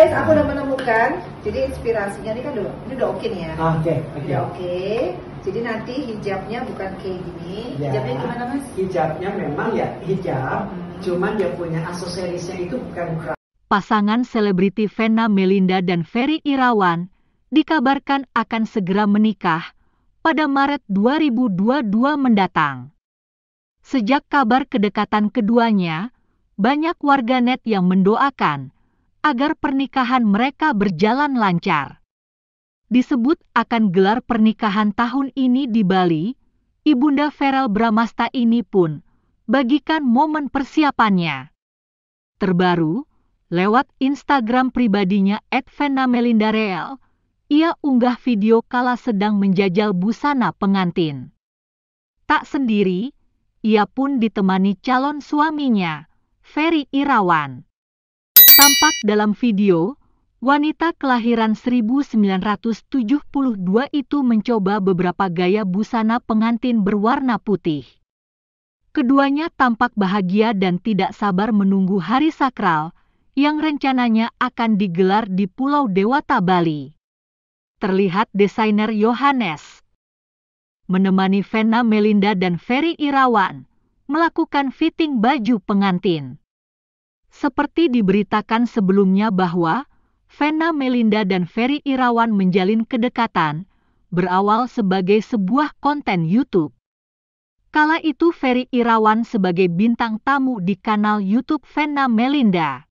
guys, aku udah menemukan. Jadi inspirasinya ini kan udah ini udah oke okay nih ya. Ah, oke, okay, oke. Okay. Oke. Okay. Jadi nanti hijabnya bukan kayak gini. Ya, hijabnya gimana mas? Hijabnya memang ya hijab, hmm. cuman dia punya aksesorisnya itu bukan kerah. Pasangan selebriti Vena Melinda dan Ferry Irawan dikabarkan akan segera menikah pada Maret 2022 mendatang. Sejak kabar kedekatan keduanya, banyak warganet yang mendoakan agar pernikahan mereka berjalan lancar. Disebut akan gelar pernikahan tahun ini di Bali, Ibunda Feral Bramasta ini pun bagikan momen persiapannya. Terbaru, lewat Instagram pribadinya @venamelindareal, ia unggah video kala sedang menjajal busana pengantin. Tak sendiri, ia pun ditemani calon suaminya, Ferry Irawan. Tampak dalam video, wanita kelahiran 1972 itu mencoba beberapa gaya busana pengantin berwarna putih. Keduanya tampak bahagia dan tidak sabar menunggu hari sakral, yang rencananya akan digelar di Pulau Dewata, Bali. Terlihat desainer Yohanes menemani Vena Melinda dan Ferry Irawan melakukan fitting baju pengantin. Seperti diberitakan sebelumnya bahwa Vena Melinda dan Ferry Irawan menjalin kedekatan, berawal sebagai sebuah konten YouTube. Kala itu Ferry Irawan sebagai bintang tamu di kanal YouTube Vena Melinda.